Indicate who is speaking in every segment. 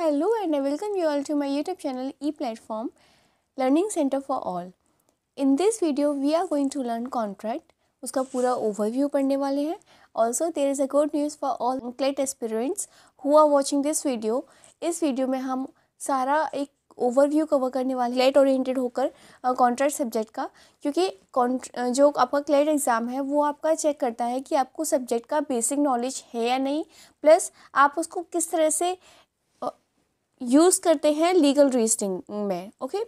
Speaker 1: Hello and I welcome you all to my YouTube channel E platform learning centre for all in this video we are going to learn contract उसका पूरा overview पढ़ने वाले हैं also there is a good news for all CLAT aspirants who are watching this video इस वीडियो में हम सारा एक ओवरव्यू कवर करने वाले क्लेट ओरिएंटेड होकर कॉन्ट्रैक्ट सब्जेक्ट का क्योंकि जो आपका क्लेट एग्ज़ाम है वो आपका चेक करता है कि आपको सब्जेक्ट का बेसिक नॉलेज है या नहीं प्लस आप उसको किस तरह से यूज़ करते हैं लीगल रीजनिंग में ओके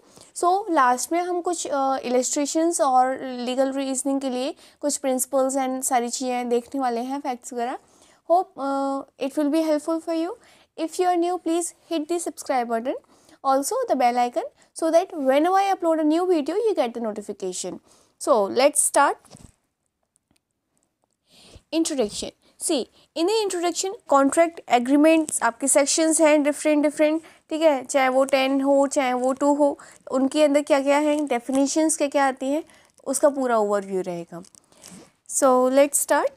Speaker 1: सो लास्ट में हम कुछ इलेस्ट्रेशंस uh, और लीगल रीजनिंग के लिए कुछ प्रिंसिपल्स एंड सारी चीज़ें देखने वाले हैं फैक्ट्स वगैरह hope it will be helpful for you if you are new please hit the subscribe button the bell icon so that when oh I upload a new video you get the notification so let's start introduction see in the introduction contract agreements आपके sections हैं different different ठीक है चाहे वो ten हो चाहे वो to हो उनके अंदर क्या क्या है डेफिनेशंस क्या क्या आती हैं उसका पूरा ओवरव्यू रहेगा so let start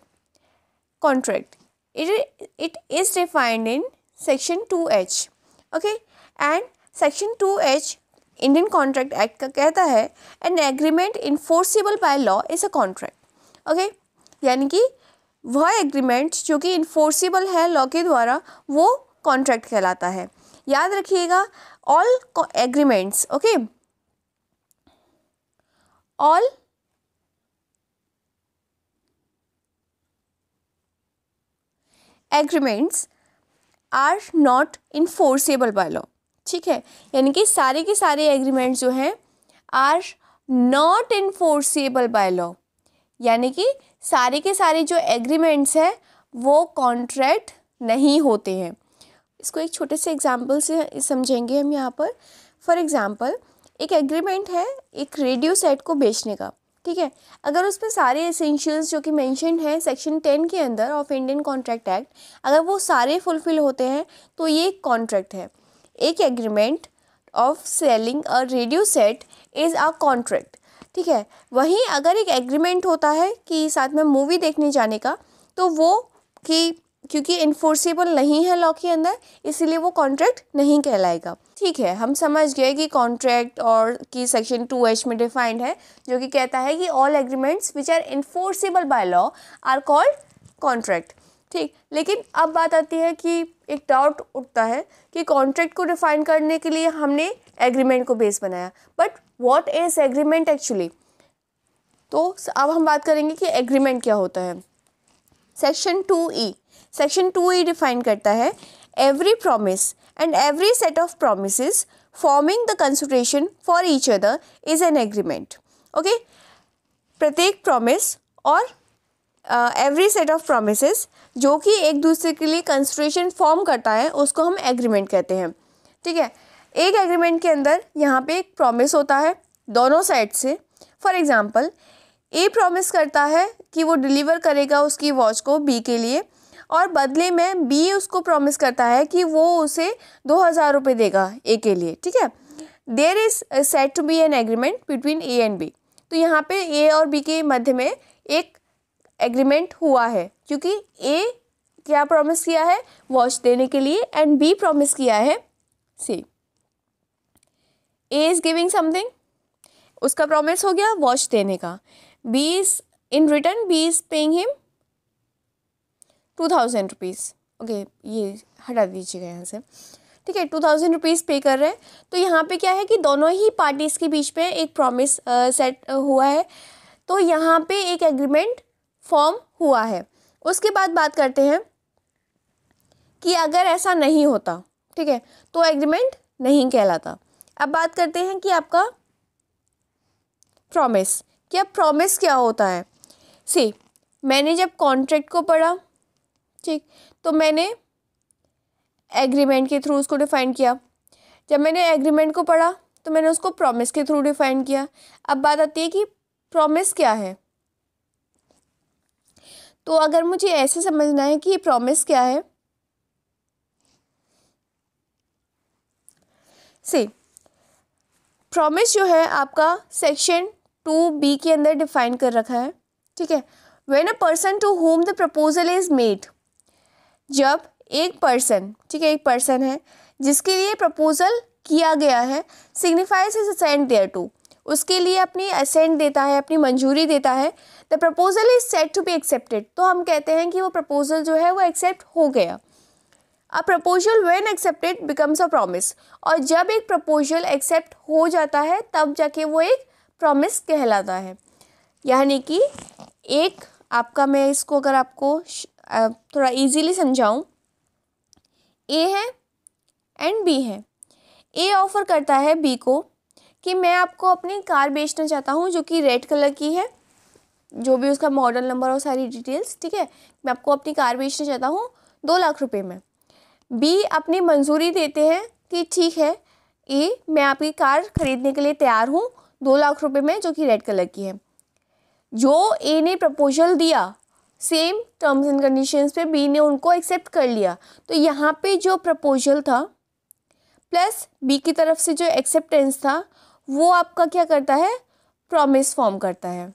Speaker 1: contract it it is defined in section two H okay and section two H Indian contract act का कहता है an agreement enforceable by law is a contract okay यानी कि वह एग्रीमेंट जो कि enforceable है law के द्वारा वो कॉन्ट्रैक्ट कहलाता है याद रखिएगा all agreements okay all agreements are not enforceable by law ठीक है यानी कि सारे के सारे एग्रीमेंट्स जो हैं are not enforceable by law यानी कि सारे के सारे जो एग्रीमेंट्स हैं वो कॉन्ट्रैक्ट नहीं होते हैं इसको एक छोटे से एग्जाम्पल से समझेंगे हम यहाँ पर फॉर एग्ज़ाम्पल एक एग्रीमेंट है एक रेडियो सेट को बेचने का ठीक है अगर उस पर सारे एसेंशियल्स जो कि मैंशन हैं सेक्शन टेन के अंदर ऑफ इंडियन कॉन्ट्रैक्ट एक्ट अगर वो सारे फुलफिल होते हैं तो ये एक कॉन्ट्रैक्ट है एक agreement of selling a radio set is a contract ठीक है वहीं अगर एक एग्रीमेंट होता है कि साथ में मूवी देखने जाने का तो वो कि क्योंकि इन्फोर्सेबल नहीं है लॉ के अंदर इसीलिए वो कॉन्ट्रैक्ट नहीं कहलाएगा ठीक है हम समझ गए कि कॉन्ट्रैक्ट और कि सेक्शन टू एच में डिफाइंड है जो कि कहता है कि all agreements which are enforceable by law are called contract ठीक लेकिन अब बात आती है कि एक डाउट उठता है कि कॉन्ट्रैक्ट को डिफाइन करने के लिए हमने एग्रीमेंट को बेस बनाया but what is agreement actually तो अब हम बात करेंगे कि एग्रीमेंट क्या होता है section two E section two E define करता है every promise and every set of promise forming the consideration for each other is an agreement okay प्रत्येक प्रोमिस और एवरी सेट ऑफ प्रोमिस जो कि एक दूसरे के लिए कंसिड्रेशन फॉर्म करता है उसको हम एग्रीमेंट कहते हैं ठीक है एक एग्रीमेंट के अंदर यहाँ पे एक प्रॉमिस होता है दोनों साइड से फॉर एग्ज़ाम्पल ए प्रॉमिस करता है कि वो डिलीवर करेगा उसकी वॉच को बी के लिए और बदले में बी उसको प्रॉमिस करता है कि वो उसे दो हज़ार रुपये देगा ए के लिए ठीक है there is set to be an agreement between A and B तो यहाँ पे ए और बी के मध्य में एक एग्रीमेंट हुआ है क्योंकि ए क्या प्रॉमिस किया है वॉच देने के लिए एंड बी प्रॉमिस किया है see A is giving something उसका प्रॉमिस हो गया वॉच देने का B is in return B is paying him two thousand rupees okay ये हटा दीजिएगा यहाँ से ठीक है टू थाउजेंड रुपीज़ पे कर रहे हैं तो यहाँ पे क्या है कि दोनों ही पार्टीज़ के बीच में एक प्रॉमिस सेट हुआ है तो यहाँ पे एक एग्रीमेंट फॉर्म हुआ है उसके बाद बात करते हैं कि अगर ऐसा नहीं होता ठीक है तो एग्रीमेंट नहीं कहलाता अब बात करते हैं कि आपका प्रॉमिस क्या प्रॉमिस क्या होता है सी मैंने जब कॉन्ट्रैक्ट को पढ़ा ठीक तो मैंने एग्रीमेंट के थ्रू उसको डिफ़ाइन किया जब मैंने एग्रीमेंट को पढ़ा तो मैंने उसको प्रॉमिस के थ्रू डिफ़ाइन किया अब बात आती है कि प्रॉमिस क्या है तो अगर मुझे ऐसे समझना है कि ये प्रॉमिस क्या है सी प्रॉमिस जो है आपका सेक्शन टू बी के अंदर डिफाइन कर रखा है ठीक है when a person to whom the proposal is made जब एक पर्सन ठीक है एक पर्सन है जिसके लिए प्रपोजल किया गया है signifies his assent there to उसके लिए अपनी असेंट देता है अपनी मंजूरी देता है the proposal is set to be accepted तो हम कहते हैं कि वो प्रपोजल जो है वो एक्सेप्ट हो गया a proposal when accepted becomes a promise और जब एक प्रपोजल एक्सेप्ट हो जाता है तब जाके वो एक प्रोमिस कहलाता है यानी कि एक आपका मैं इसको अगर आपको थोड़ा इजीली समझाऊं ए है एंड बी है ए ऑफ़र करता है बी को कि मैं आपको अपनी कार बेचना चाहता हूँ जो कि रेड कलर की है जो भी उसका मॉडल नंबर और सारी डिटेल्स ठीक है मैं आपको अपनी कार बेचना चाहता हूँ दो लाख रुपए में बी अपनी मंजूरी देते हैं कि ठीक है ए मैं आपकी कार खरीदने के लिए तैयार हूँ दो लाख रुपए में जो कि रेड कलर की है जो ए ने प्रपोजल दिया सेम टर्म्स एंड कंडीशंस पे बी ने उनको एक्सेप्ट कर लिया तो यहाँ पे जो प्रपोजल था प्लस बी की तरफ से जो एक्सेप्टेंस था वो आपका क्या करता है प्रॉमिस फॉर्म करता है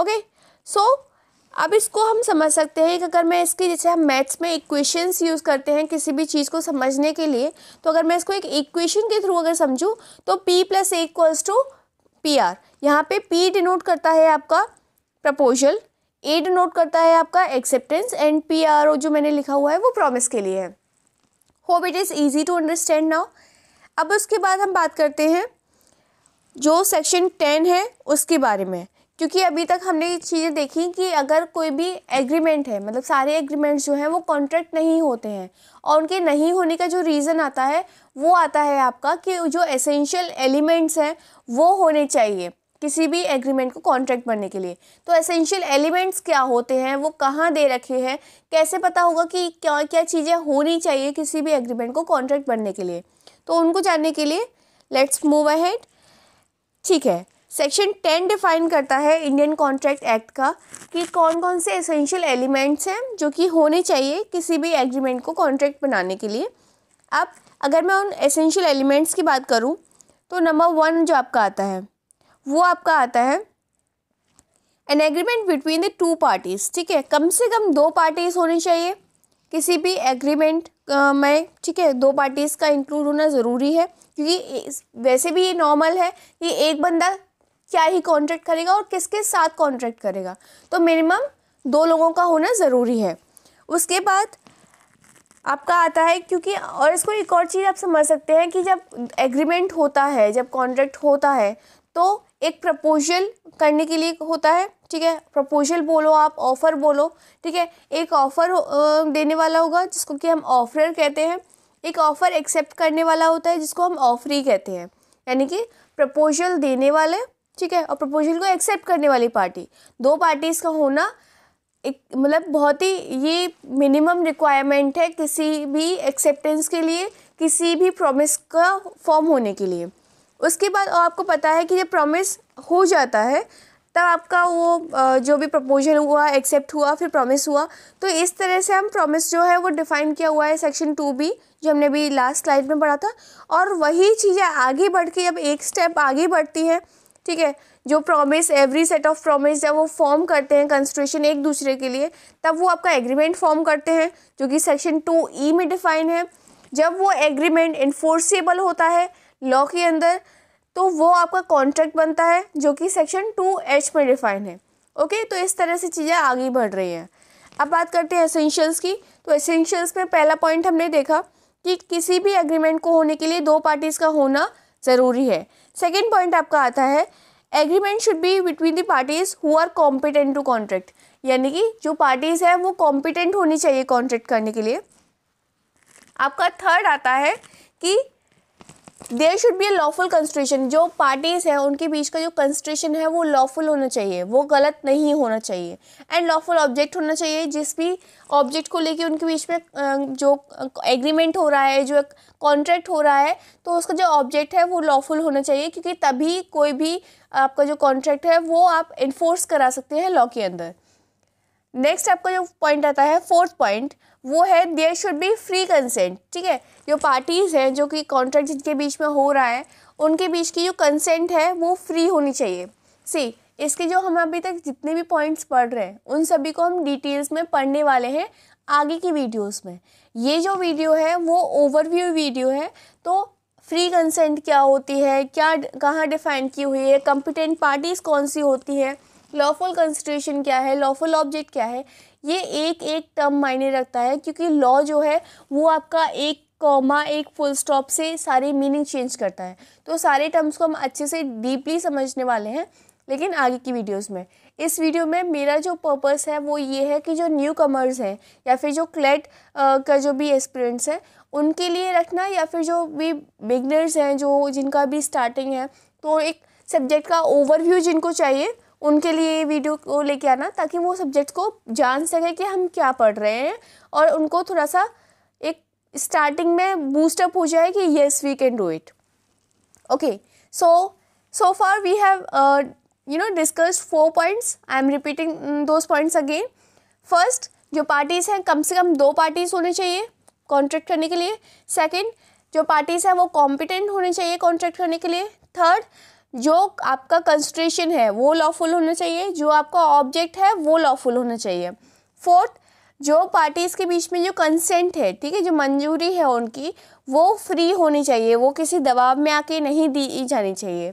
Speaker 1: ओके सो so, अब इसको हम समझ सकते हैं कि अगर मैं इसकी जैसे हम मैथ्स में इक्वेशंस यूज़ करते हैं किसी भी चीज़ को समझने के लिए तो अगर मैं इसको एक इक्वेशन के थ्रू अगर समझूँ तो p plus A equals to P R यहाँ पर पी डिनोट करता है आपका प्रपोजल ए डिनोट करता है आपका एक्सेप्टेंस एंड पी आर जो मैंने लिखा हुआ है वो प्रॉमिस के लिए है hope it is easy to understand now अब उसके बाद हम बात करते हैं जो सेक्शन टेन है उसके बारे में क्योंकि अभी तक हमने ये चीज़ें देखी कि अगर कोई भी एग्रीमेंट है मतलब सारे एग्रीमेंट्स जो हैं वो कॉन्ट्रैक्ट नहीं होते हैं और उनके नहीं होने का जो रीज़न आता है वो आता है आपका कि जो एसेंशियल एलिमेंट्स हैं वो होने चाहिए किसी भी एग्रीमेंट को कॉन्ट्रैक्ट बनने के लिए तो एसेंशियल एलिमेंट्स क्या होते हैं वो कहाँ दे रखे हैं कैसे पता होगा कि क्या क्या चीज़ें होनी चाहिए किसी भी एग्रीमेंट को कॉन्ट्रैक्ट बनने के लिए तो उनको जानने के लिए लेट्स मूव अहेड ठीक है सेक्शन टेन डिफाइन करता है इंडियन कॉन्ट्रैक्ट एक्ट का कि कौन कौन से एसेंशियल एलिमेंट्स हैं जो कि होने चाहिए किसी भी एग्रीमेंट को कॉन्ट्रैक्ट बनाने के लिए अब अगर मैं उन एसेंशियल एलिमेंट्स की बात करूँ तो नंबर वन जो आपका आता है वो आपका आता है an agreement between the two parties ठीक है कम से कम दो पार्टीज़ होनी चाहिए किसी भी एग्रीमेंट में ठीक है दो पार्टीज़ का इंक्लूड होना ज़रूरी है क्योंकि वैसे भी ये नॉर्मल है कि एक बंदा क्या ही कॉन्ट्रैक्ट करेगा और किसके साथ कॉन्ट्रैक्ट करेगा तो मिनिमम दो लोगों का होना ज़रूरी है उसके बाद आपका आता है क्योंकि और इसको एक और चीज़ आप समझ सकते हैं कि जब एग्रीमेंट होता है जब कॉन्ट्रैक्ट होता है तो एक प्रपोजल करने के लिए होता है ठीक है प्रपोजल बोलो आप ऑफ़र बोलो ठीक है एक ऑफ़र देने वाला होगा जिसको कि हम ऑफरर कहते हैं एक ऑफ़र एक्सेप्ट करने वाला होता है जिसको हम ऑफरी कहते हैं यानी कि प्रपोजल देने वाले ठीक है और प्रपोजल को एक्सेप्ट करने वाली पार्टी दो पार्टीज़ का होना एक मतलब बहुत ही ये मिनिमम रिक्वायरमेंट है किसी भी एक्सेप्टेंस के लिए किसी भी प्रॉमिस का फॉर्म होने के लिए उसके बाद और आपको पता है कि जब प्रॉमिस हो जाता है तब आपका वो जो भी प्रपोजल हुआ एक्सेप्ट हुआ फिर प्रॉमिस हुआ तो इस तरह से हम प्रॉमिस जो है वो डिफ़ाइन किया हुआ है सेक्शन टू बी जो हमने भी लास्ट स्लाइड में पढ़ा था और वही चीज़ें आगे बढ़ के जब एक स्टेप आगे बढ़ती हैं ठीक है जो promise every set of promise जब वो फॉर्म करते हैं कंस्ट्रेशन एक दूसरे के लिए तब वो आपका एग्रीमेंट फॉर्म करते हैं जो कि सेक्शन टू ई में डिफाइन है जब वो एग्रीमेंट इन्फोर्सेबल होता है लॉ के अंदर तो वो आपका कॉन्ट्रैक्ट बनता है जो कि सेक्शन टू एच में डिफाइन है ओके तो इस तरह से चीज़ें आगे बढ़ रही हैं अब बात करते हैं एसेंशियल्स की तो एसेंशियल्स में पहला पॉइंट हमने देखा कि किसी भी एग्रीमेंट को होने के लिए दो पार्टीज़ का होना ज़रूरी है सेकेंड पॉइंट आपका आता है agreement should be between the parties who are competent to contract यानी कि जो पार्टीज हैं वो कॉम्पिटेंट होनी चाहिए कॉन्ट्रैक्ट करने के लिए आपका थर्ड आता है कि there should be a lawful consideration जो पार्टीज़ हैं उनके बीच का जो कंस्ट्रेशन है वो लॉफुल होना चाहिए वो गलत नहीं होना चाहिए एंड लॉफुल ऑब्जेक्ट होना चाहिए जिस भी ऑब्जेक्ट को लेके उनके बीच में जो एग्रीमेंट हो रहा है जो कॉन्ट्रैक्ट हो रहा है तो उसका जो ऑब्जेक्ट है वो लॉफुल होना चाहिए क्योंकि तभी कोई भी आपका जो कॉन्ट्रैक्ट है वो आप इन्फोर्स करा सकते हैं लॉ के अंदर नेक्स्ट आपका जो पॉइंट आता है फोर्थ पॉइंट वो है there should be free consent ठीक है जो पार्टीज़ हैं जो कि कॉन्ट्रैक्ट जिनके बीच में हो रहा है उनके बीच की जो कंसेंट है वो फ्री होनी चाहिए सी इसके जो हम अभी तक जितने भी पॉइंट्स पढ़ रहे हैं उन सभी को हम डिटेल्स में पढ़ने वाले हैं आगे की वीडियोस में ये जो वीडियो है वो ओवरव्यू वीडियो है तो फ्री कंसेंट क्या होती है क्या कहाँ डिफाइन की हुई है कंपिटेंट पार्टीज़ कौन सी होती है लॉफुल कंसिड्रेशन क्या है लॉफुल ऑब्जेक्ट क्या है ये एक एक टर्म मायने रखता है क्योंकि लॉ जो है वो आपका एक कॉमा एक फुल स्टॉप से सारी मीनिंग चेंज करता है तो सारे टर्म्स को हम अच्छे से डीपली समझने वाले हैं लेकिन आगे की वीडियोस में इस वीडियो में मेरा जो पर्पस है वो ये है कि जो न्यू कमर्स हैं या फिर जो क्लेट का जो भी एक्सपीरियंस है उनके लिए रखना या फिर जो भी बिगनर्स हैं जो जिनका भी स्टार्टिंग है तो एक सब्जेक्ट का ओवरव्यू जिनको चाहिए उनके लिए वीडियो को लेके आना ताकि वो सब्जेक्ट को जान सके कि हम क्या पढ़ रहे हैं और उनको थोड़ा सा एक स्टार्टिंग में बूस्टअप हो जाए कि yes we can do it okay so so far we have you know discuss four points I am repeating those points again first जो पार्टीज़ हैं कम से कम दो पार्टीज़ होने चाहिए कॉन्ट्रैक्ट करने के लिए सेकेंड जो पार्टीज़ हैं वो कॉम्पिटेंट होने चाहिए कॉन्ट्रैक्ट करने के लिए थर्ड जो आपका कंस्ट्रेशन है वो लॉफुल होना चाहिए जो आपका ऑब्जेक्ट है वो लॉफुल होना चाहिए फोर्थ जो पार्टीज़ के बीच में जो कंसेंट है ठीक है जो मंजूरी है उनकी वो फ्री होनी चाहिए वो किसी दबाव में आके नहीं दी जानी चाहिए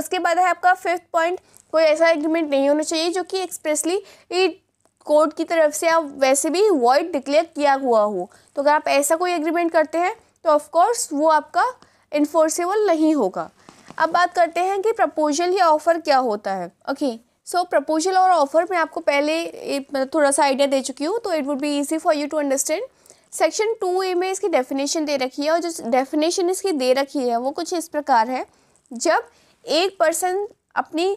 Speaker 1: उसके बाद है आपका फिफ्थ पॉइंट कोई ऐसा एग्रीमेंट नहीं होना चाहिए जो कि एक्सप्रेसली कोर्ट की तरफ से आप वैसे भी वॉइड डिक्लेयर किया हुआ हो तो अगर आप ऐसा कोई एग्रीमेंट करते हैं तो ऑफकोर्स वो आपका इन्फोर्सेबल नहीं होगा अब बात करते हैं कि प्रपोजल या ऑफ़र क्या होता है ओके सो प्रपोजल और ऑफर मैं आपको पहले मतलब थोड़ा सा आइडिया दे चुकी हूँ तो it would be easy for you to understand section two A में इसकी डेफिनेशन दे रखी है और जो डेफिनेशन इसकी दे रखी है वो कुछ इस प्रकार है जब एक पर्सन अपनी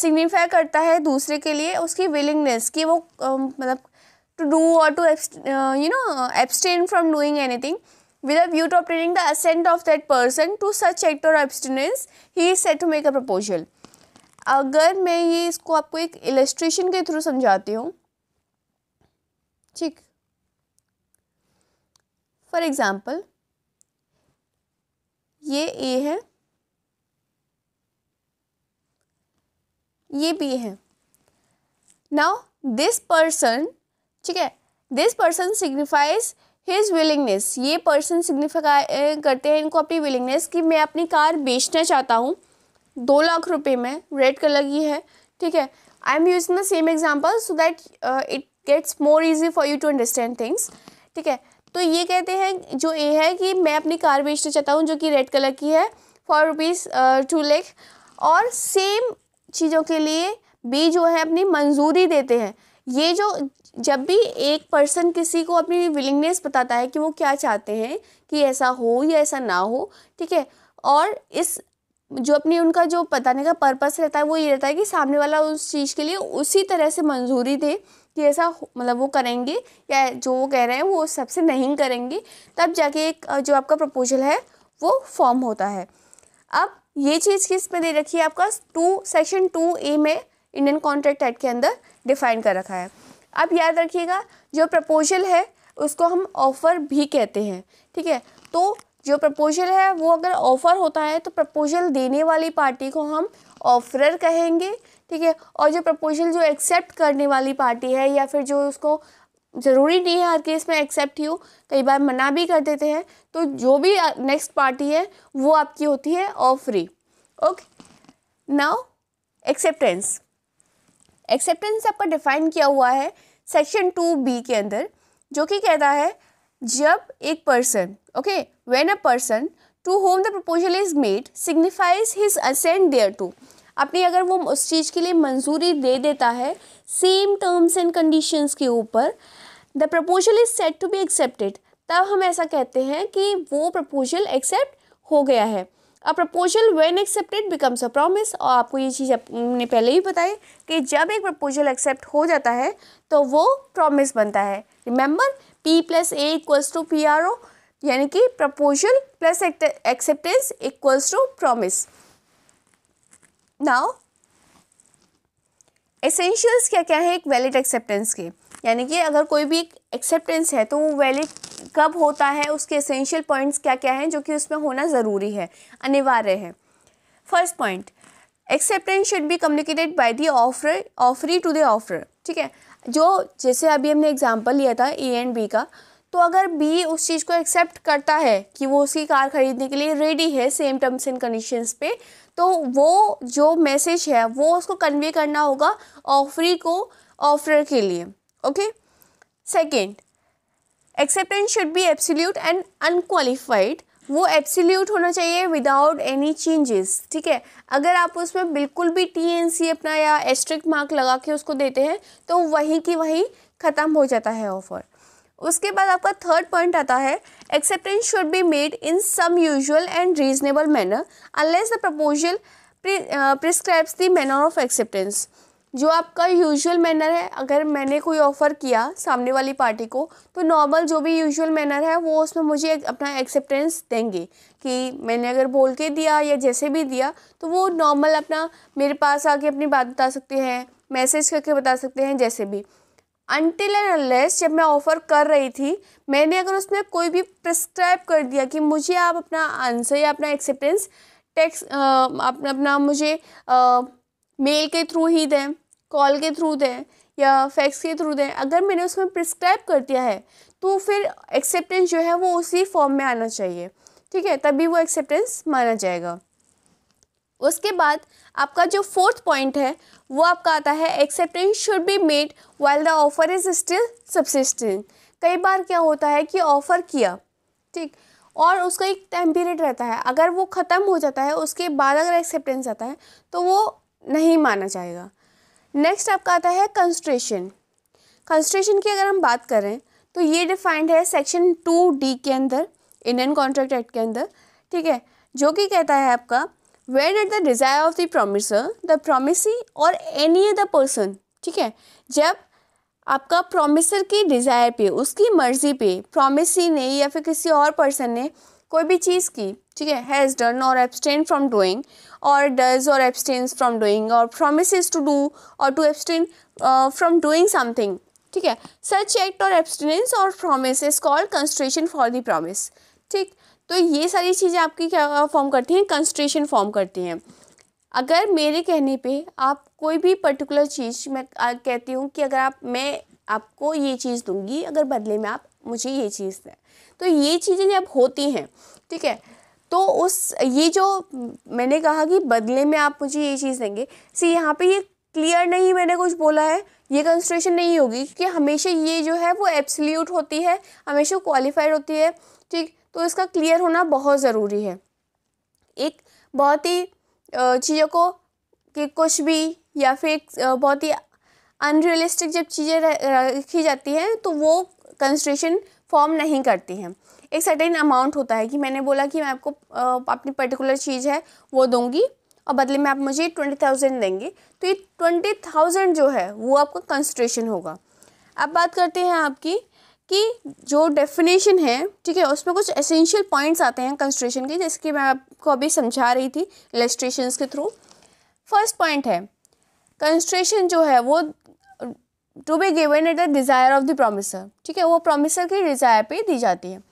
Speaker 1: सिग्निफाई करता है दूसरे के लिए उसकी विलिंगनेस कि वो मतलब टू डू और to you know abstain from doing anything with a view to obtaining the assent of that person to such act or abstinence he is said to make a proposal अगर मैं ये इसको आपको एक illustration के through समझाती हूँ ठीक फॉर एग्जाम्पल ये ए है ये बी है नाउ दिस पर्सन ठीक है this person signifies his willingness ये पर्सन सिग्निफाई eh, करते हैं इनको अपनी विलिंगनेस कि मैं अपनी कार बेचना चाहता हूँ दो लाख रुपए में रेड कलर की है ठीक है I am using the same example so that it gets more easy for you to understand things ठीक है तो ये कहते हैं जो ए है कि मैं अपनी कार बेचना चाहता हूँ जो कि रेड कलर की है फॉर रुपीज़ टू लेख और सेम चीज़ों के लिए बी जो है अपनी मंजूरी देते हैं ये जो जब भी एक पर्सन किसी को अपनी विलिंगनेस बताता है कि वो क्या चाहते हैं कि ऐसा हो या ऐसा ना हो ठीक है और इस जो अपनी उनका जो बताने का पर्पस रहता है वो ये रहता है कि सामने वाला उस चीज़ के लिए उसी तरह से मंजूरी दे कि ऐसा मतलब वो करेंगे या जो वो कह रहे हैं वो उस सबसे नहीं करेंगे तब जाके एक जो आपका प्रपोजल है वो फॉर्म होता है अब ये चीज़ किस में दे रखी है आपका टू सेक्शन टू ए में इंडियन कॉन्ट्रैक्ट एक्ट के अंदर डिफाइन कर रखा है अब याद रखिएगा जो प्रपोजल है उसको हम ऑफ़र भी कहते हैं ठीक है तो जो प्रपोजल है वो अगर ऑफ़र होता है तो प्रपोजल देने वाली पार्टी को हम ऑफरर कहेंगे ठीक है और जो प्रपोजल जो एक्सेप्ट करने वाली पार्टी है या फिर जो उसको ज़रूरी नहीं है हर केस में एक्सेप्ट ही हो कई बार मना भी कर देते हैं तो जो भी नेक्स्ट पार्टी है वो आपकी होती है offeree okay now acceptance acceptance आपका डिफाइन किया हुआ है सेक्शन टू बी के अंदर जो कि कहता है जब एक person okay when a person to whom the proposal is made signifies his assent there to अपनी अगर वो उस चीज़ के लिए मंजूरी दे देता है सेम टर्म्स एंड कंडीशंस के ऊपर the proposal is set to be accepted तब हम ऐसा कहते हैं कि वो प्रपोजल एक्सेप्ट हो गया है a proposal when accepted becomes a promise और आपको ये चीज़ आपने पहले ही बताई कि जब एक प्रपोजल एक्सेप्ट हो जाता है तो वो प्रॉमिस बनता है remember P plus A equals to P R O यानी कि proposal plus acceptance equals to promise now essentials क्या क्या है एक वैलिड एक्सेप्टेंस के यानी कि अगर कोई भी एक्सेप्टेंस है तो वो वैलिड कब होता है उसके एसेंशियल पॉइंट्स क्या क्या हैं जो कि उसमें होना ज़रूरी है अनिवार्य है first point acceptance should be communicated by the offer offeree to the offer ठीक है जो जैसे अभी हमने एग्जाम्पल लिया था ए एंड बी का तो अगर बी उस चीज़ को एक्सेप्ट करता है कि वो उसकी कार खरीदने के लिए रेडी है सेम टर्म्स एंड कंडीशंस पे तो वो जो मैसेज है वो उसको कन्वे करना होगा ऑफरी को ऑफर के लिए okay second acceptance should be absolute and unqualified वो एब्सोल्यूट होना चाहिए विदाउट एनी चेंजेस ठीक है अगर आप उसमें बिल्कुल भी टी अपना या एस्ट्रिक्ट मार्क लगा के उसको देते हैं तो वहीं की वहीं ख़त्म हो जाता है ऑफर उसके बाद आपका थर्ड पॉइंट आता है acceptance should be made in some usual and reasonable manner unless the proposal prescribes the manner of acceptance जो आपका यूजुअल मैनर है अगर मैंने कोई ऑफ़र किया सामने वाली पार्टी को तो नॉर्मल जो भी यूजुअल मैनर है वो उसमें मुझे अपना एक्सेप्टेंस देंगे कि मैंने अगर बोल के दिया या जैसे भी दिया तो वो नॉर्मल अपना मेरे पास आके अपनी बात बता सकते हैं मैसेज करके बता सकते हैं जैसे भी अनटिल एंड अनलेस जब मैं ऑफ़र कर रही थी मैंने अगर उसमें कोई भी प्रिस्क्राइब कर दिया कि मुझे आप अपना आंसर या अपना एक्सेप्टेंस टेक्स अपना अपना मुझे आ, मेल के थ्रू ही दें कॉल के थ्रू दें या फैक्स के थ्रू दें अगर मैंने उसमें प्रिस्क्राइब कर दिया है तो फिर एक्सेप्टेंस जो है वो उसी फॉर्म में आना चाहिए ठीक है तभी वो एक्सेप्टेंस माना जाएगा उसके बाद आपका जो फोर्थ पॉइंट है वो आपका आता है acceptance should be made while the offer is still subsisting कई बार क्या होता है कि ऑफ़र किया ठीक और उसका एक टाइम पीरियड रहता है अगर वो ख़त्म हो जाता है उसके बाद अगर एक्सेप्टेंस आता है तो वो नहीं माना जाएगा नेक्स्ट आपका आता है कंस्ट्रेशन कंस्ट्रेशन की अगर हम बात करें तो ये डिफाइंड है सेक्शन टू डी के अंदर इंडियन कॉन्ट्रैक्ट एक्ट के अंदर ठीक है जो कि कहता है आपका when at the desire of the promisor the promisee और एनी अदर पर्सन ठीक है जब आपका प्रोमिसर की डिज़ायर पे उसकी मर्ज़ी पे प्रोमिसी ने या फिर किसी और पर्सन ने कोई भी चीज़ की ठीक है हैज़ डन और एब्सटेन फ्रॉम डूइंग और डज और एब्सटेंस फ्रॉम डूइंग और प्रोमिस टू डू और to abstain from doing something ठीक है सच एक्ट और एब्सटेनेंस और promise is called consideration for the promise ठीक तो ये सारी चीज़ें आपकी क्या फॉर्म करती हैं कंस्ट्रेशन फॉर्म करती हैं अगर मेरे कहने पे आप कोई भी पर्टिकुलर चीज़ मैं कहती हूँ कि अगर आप मैं आपको ये चीज़ दूंगी अगर बदले में आप मुझे ये चीज़ दें तो ये चीज़ें जब होती हैं ठीक है तो उस ये जो मैंने कहा कि बदले में आप मुझे ये चीज़ देंगे सी यहाँ पे ये क्लियर नहीं मैंने कुछ बोला है ये कंस्ट्रेशन नहीं होगी क्योंकि हमेशा ये जो है वो एब्सल्यूट होती है हमेशा क्वालिफाइड होती है ठीक तो इसका क्लियर होना बहुत ज़रूरी है एक बहुत ही चीज़ों को कि कुछ भी या फिर बहुत ही अनरियलिस्टिक जब चीज़ें रखी जाती हैं तो वो कंस्ट्रेशन फॉर्म नहीं करती हैं एक सर्टेन अमाउंट होता है कि मैंने बोला कि मैं आपको अपनी पर्टिकुलर चीज़ है वो दूंगी और बदले में आप मुझे ट्वेंटी थाउजेंड देंगे तो ये ट्वेंटी थाउजेंड जो है वो आपका कंसनट्रेशन होगा अब बात करते हैं आपकी कि जो डेफिनेशन है ठीक है उसमें कुछ एसेंशियल पॉइंट्स आते हैं कंसनट्रेशन के जैसे कि मैं आपको अभी समझा रही थी इलेस्ट्रेशन के थ्रू फर्स्ट पॉइंट है कंसनट्रेशन जो है वो to be given at the desire of the promisor ठीक है वो प्रोमिसर की डिज़ायर पे दी जाती है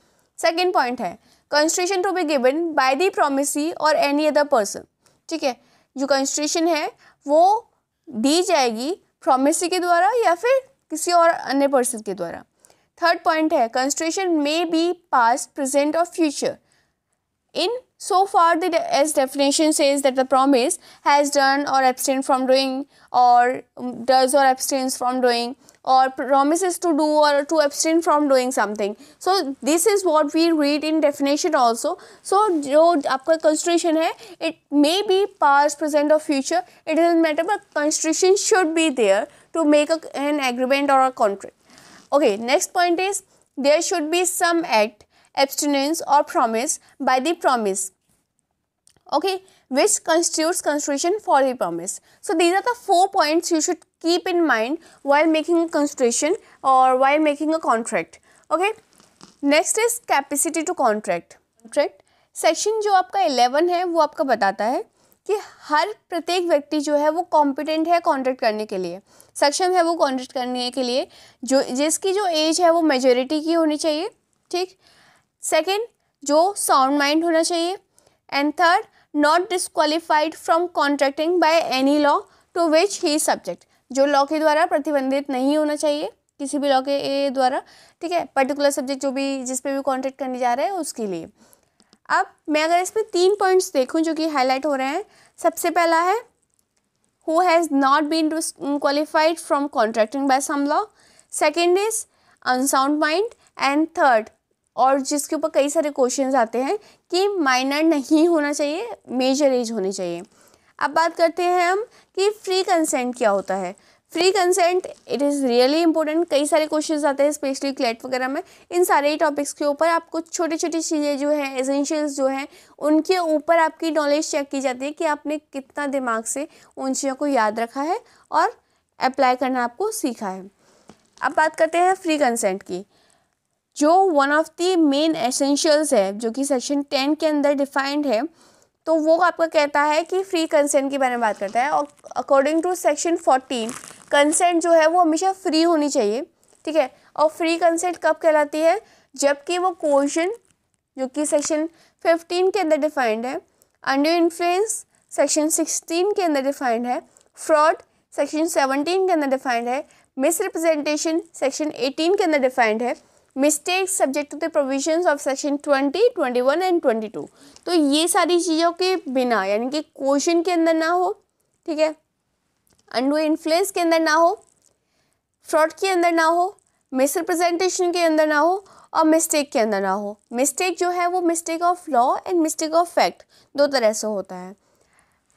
Speaker 1: सेकेंड पॉइंट है consideration to be given by the promisee और एनी अदर पर्सन ठीक है जो कंस्ट्रेशन है वो दी जाएगी प्रोमिसी के द्वारा या फिर किसी और अन्य पर्सन के द्वारा थर्ड पॉइंट है consideration may be past present और future In so far the de as definition says that the promise has done or abstained from doing or um, does or abstains from doing or promises to do or to abstain from doing something so this is what we read in definition also so your, constitution है it may be past present or future it doesn't matter but constitution should be there to make a, an agreement or a contract okay next point is there should be some act abstinence or promise by the promise okay which constitutes constitution for the promise so these are the four points you should keep in mind while making a constitution or while making a contract okay next is capacity to contract contract section जो आपका eleven है वो आपका बताता है कि हर प्रत्येक व्यक्ति जो है वो कॉम्पिटेंट है कॉन्ट्रैक्ट करने के लिए सक्षम है वो कॉन्ट्रैक्ट करने के लिए जो जिसकी जो एज है वो मेजोरिटी की होनी चाहिए ठीक सेकेंड जो साउंड माइंड होना चाहिए and third not disqualified from contracting by any law to which he subject जो लॉ के द्वारा प्रतिबंधित नहीं होना चाहिए किसी भी लॉ के द्वारा ठीक है पर्टिकुलर सब्जेक्ट जो भी जिस पे भी कॉन्ट्रैक्ट करने जा रहे हैं उसके लिए अब मैं अगर इसमें तीन पॉइंट्स देखूं जो कि हाईलाइट हो रहे हैं सबसे पहला है who has not been qualified from contracting by some law second is unsound mind and third और जिसके ऊपर कई सारे क्वेश्चन आते हैं कि माइनर नहीं होना चाहिए मेजर एज होनी चाहिए अब बात करते हैं हम कि फ्री कंसेंट क्या होता है free consent it is really important कई सारे क्वेश्चंस आते हैं स्पेशली क्लेट वगैरह में इन सारे ही टॉपिक्स के ऊपर आपको छोटी छोटी चीज़ें जो हैं एसेंशियल्स जो हैं उनके ऊपर आपकी नॉलेज चेक की जाती है कि आपने कितना दिमाग से उन चीज़ों को याद रखा है और अप्लाई करना आपको सीखा है अब बात करते हैं फ्री कंसेंट की जो one of the main essentials है जो कि सेक्शन टेन के अंदर डिफाइंड है तो वो आपका कहता है कि फ्री कंसेंट के बारे में बात करता है और according to section fourteen consent जो है वो हमेशा फ्री होनी चाहिए ठीक है और फ्री कंसेंट कब कहलाती है जबकि वो कोशन जो कि सेक्शन फिफ्टीन के अंदर डिफाइंड है अंडर इन्फ्लुएंस सेक्शन सिक्सटीन के अंदर डिफाइंड है फ्रॉड सेक्शन सेवनटीन के अंदर डिफाइंड है मिसरिप्रजेंटेशन सेक्शन एटीन के अंदर डिफाइंड है mistakes subject to the provisions of section twenty twenty one and twenty two तो ये सारी चीज़ों के बिना यानी कि क्वेश्चन के अंदर ना हो ठीक है अंडू इन्फ्लुएंस के अंदर ना हो फ्रॉड के अंदर ना हो मिसरिप्रजेंटेशन के अंदर ना हो और मिस्टेक के अंदर ना हो मिस्टेक जो है वो mistake of law and mistake of fact दो तरह से होता है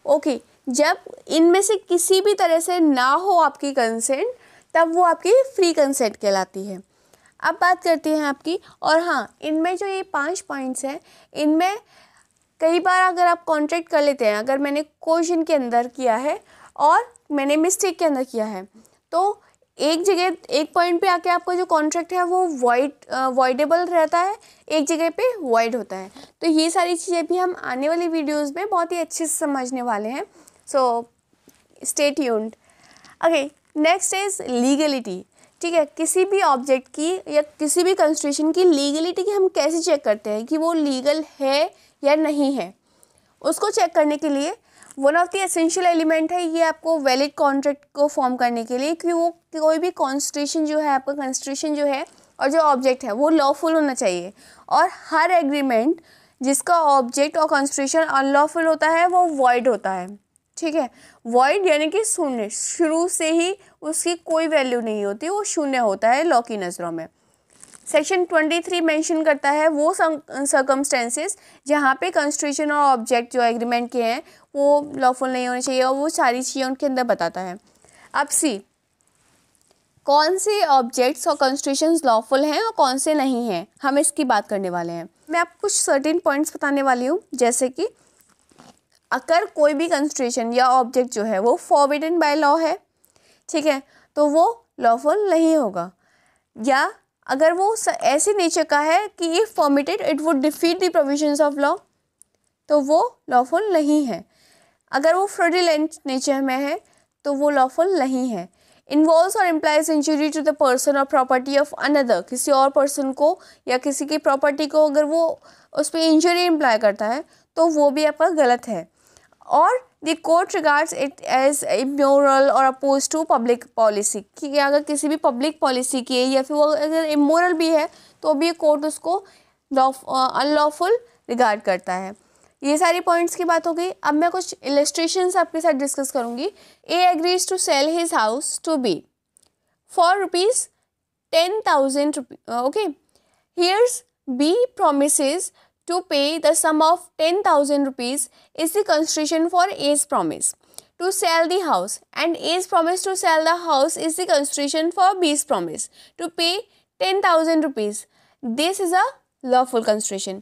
Speaker 1: ओके okay, जब इनमें से किसी भी तरह से ना हो आपकी कंसेंट तब वो आपकी फ्री कंसेंट कहलाती है अब बात करते हैं आपकी और हाँ इनमें जो ये पांच पॉइंट्स हैं इनमें कई बार अगर आप कॉन्ट्रैक्ट कर लेते हैं अगर मैंने क्वेश्चन के अंदर किया है और मैंने मिस्टेक के अंदर किया है तो एक जगह एक पॉइंट पे आके आपका जो कॉन्ट्रैक्ट है वो वॉइड वॉइडेबल रहता है एक जगह पे वॉइड होता है तो ये सारी चीज़ें भी हम आने वाली वीडियोस में बहुत ही अच्छे से समझने वाले हैं so stay tuned okay next is legality ठीक है किसी भी ऑब्जेक्ट की या किसी भी कंस्ट्रक्शन की लीगलिटी की हम कैसे चेक करते हैं कि वो लीगल है या नहीं है उसको चेक करने के लिए one of the essential element है ये आपको वैलिड कॉन्ट्रैक्ट को फॉर्म करने के लिए कि वो कोई भी कॉन्स्टिट्यूशन जो है आपका कंस्टिट्यूशन जो है और जो ऑब्जेक्ट है वो लॉफुल होना चाहिए और हर एग्रीमेंट जिसका ऑब्जेक्ट और कॉन्स्टिट्यूशन अनलॉफुल होता है वो वॉइड होता है ठीक है वॉइड यानी कि शून्य शुरू से ही उसकी कोई वैल्यू नहीं होती वो शून्य होता है लॉ की नज़रों में सेक्शन ट्वेंटी थ्री मैंशन करता है वो सर्कमस्टेंसेस जहाँ पे कंस्टिट्यूशन और ऑब्जेक्ट जो एग्रीमेंट के हैं वो लॉफुल नहीं होने चाहिए और वो सारी चीज़ें उनके अंदर बताता है अब सी कौन से ऑब्जेक्ट्स और कॉन्स्टिट्यूशन लॉफुल हैं और कौन से नहीं हैं हम इसकी बात करने वाले हैं मैं आपको कुछ सर्टिन पॉइंट्स बताने वाली हूँ जैसे कि अगर कोई भी कंस्टिट्यूशन या ऑब्जेक्ट जो है वो फॉरविडन बाय लॉ है ठीक है तो वो लॉफुल नहीं होगा या अगर वो ऐसे नेचर का है कि if permitted it would defeat the provisions of law तो वो लॉफुल नहीं है अगर वो फ्रोडिल नेचर में है तो वो लॉफुल नहीं है इन्वॉल्व और implies injury to the person और प्रॉपर्टी ऑफ अनदर किसी और पर्सन को या किसी की प्रॉपर्टी को अगर वो उस पर इंजरी इम्प्लाई करता है तो वो भी आपका गलत है और the court regards it as immoral और अपोज टू पब्लिक पॉलिसी कि अगर किसी भी पब्लिक पॉलिसी की है या फिर वो अगर इमोरल भी है तो भी कोर्ट उसको अनलॉफुल रिगार्ड uh, करता है ये सारी पॉइंट्स की बात हो गई अब मैं कुछ इलस्ट्रेशन आपके साथ डिस्कस करूँगी A agrees to sell his house to B for rupees ten thousand rupee okay here's B promise to pay the sum of 10,000 rupees is the consideration for A's promise to sell the house and A's promise to sell the house is the consideration for B's promise to pay 10,000 rupees. This is a lawful consideration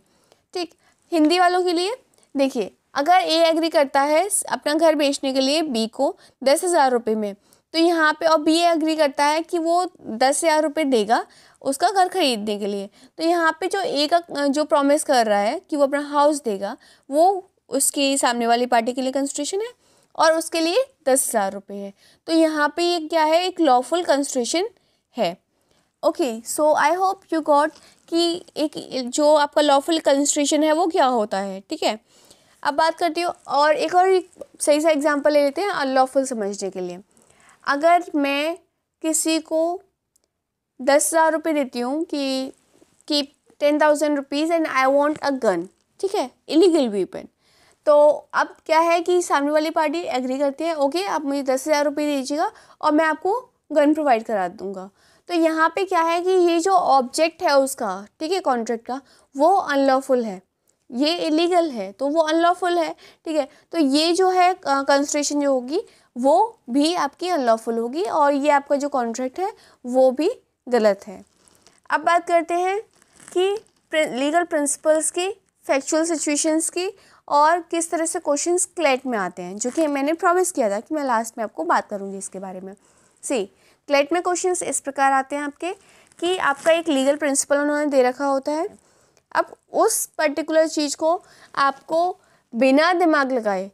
Speaker 1: ठीक हिंदी वालों के लिए देखिए अगर ए agree करता है अपना घर बेचने के लिए बी को दस हज़ार रुपये में तो यहाँ पे और बी एग्री करता है कि वो दस हज़ार रुपये देगा उसका घर खरीदने के लिए तो यहाँ पे जो एक जो प्रॉमिस कर रहा है कि वो अपना हाउस देगा वो उसकी सामने वाली पार्टी के लिए कंस्ट्रेशन है और उसके लिए दस हज़ार रुपये है तो यहाँ पे ये क्या है एक लॉफुल कंस्ट्रेशन है okay so I hope you got कि एक जो आपका लॉफुल कंस्ट्रेशन है वो क्या होता है ठीक है अब बात करती हूँ और एक और सही सा एग्जाम्पल ले लेते हैं अनलॉफुल समझने के लिए अगर मैं किसी को दस हज़ार रुपये देती हूँ कि कि ten thousand rupees and I want a gun ठीक है इलीगल वीपन तो अब क्या है कि सामने वाली पार्टी एग्री करती है ओके आप मुझे दस हज़ार रुपये दीजिएगा और मैं आपको गन प्रोवाइड करा दूँगा तो यहाँ पे क्या है कि ये जो ऑब्जेक्ट है उसका ठीक है कॉन्ट्रैक्ट का वो अनलॉफुल है ये इलीगल है तो वो अनलॉफुल है ठीक है तो ये जो है कंस्ट्रेशन जो होगी वो भी आपकी अनलॉफुल होगी और ये आपका जो कॉन्ट्रैक्ट है वो भी गलत है अब बात करते हैं कि लीगल प्रिंसिपल्स की फैक्चुअल सिचुएशंस की और किस तरह से क्वेश्चन क्लेट में आते हैं जो कि मैंने प्रॉमिस किया था कि मैं लास्ट में आपको बात करूँगी इसके बारे में सी क्लेट में क्वेश्चन इस प्रकार आते हैं आपके कि आपका एक लीगल प्रिंसिपल उन्होंने दे रखा होता है अब उस पर्टिकुलर चीज़ को आपको बिना दिमाग लगाए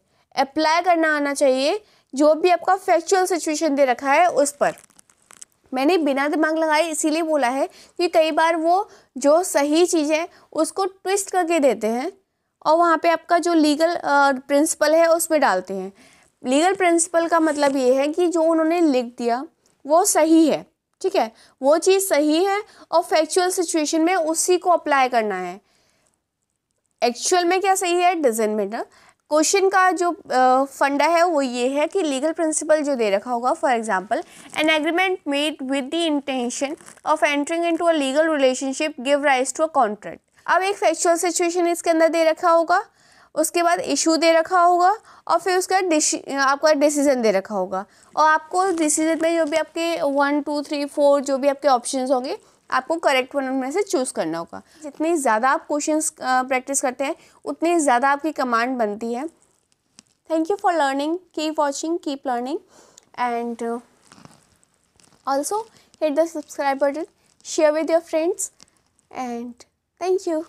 Speaker 1: अप्लाई करना आना चाहिए जो भी आपका फैक्चुअल सिचुएशन दे रखा है उस पर मैंने बिना दिमाग लगाए इसीलिए बोला है कि कई बार वो जो सही चीज़ है उसको ट्विस्ट करके देते हैं और वहाँ पे आपका जो लीगल प्रिंसिपल है उसमें डालते हैं लीगल प्रिंसिपल का मतलब ये है कि जो उन्होंने लिख दिया वो सही है ठीक है वो चीज़ सही है और फैक्चुअल सिचुएशन में उसी को अप्लाई करना है एक्चुअल में क्या सही है डजेंट मैटर क्वेश्चन का जो फंडा है वो ये है कि लीगल प्रिंसिपल जो दे रखा होगा for example an agreement made with the intention of entering into a legal relationship give rise to a contract अब एक फैक्चुअल सिचुएशन इसके अंदर दे रखा होगा उसके बाद इशू दे रखा होगा और फिर उसका आपका डिसीजन दे रखा होगा और आपको डिसीजन में जो भी आपके वन टू थ्री फोर जो भी आपके ऑप्शन होंगे आपको करेक्ट वन में से चूज़ करना होगा जितने ज़्यादा आप क्वेश्चन प्रैक्टिस करते हैं उतनी ज़्यादा आपकी कमांड बनती है thank you for learning keep watching keep learning and also hit the subscribe button share with your friends and thank you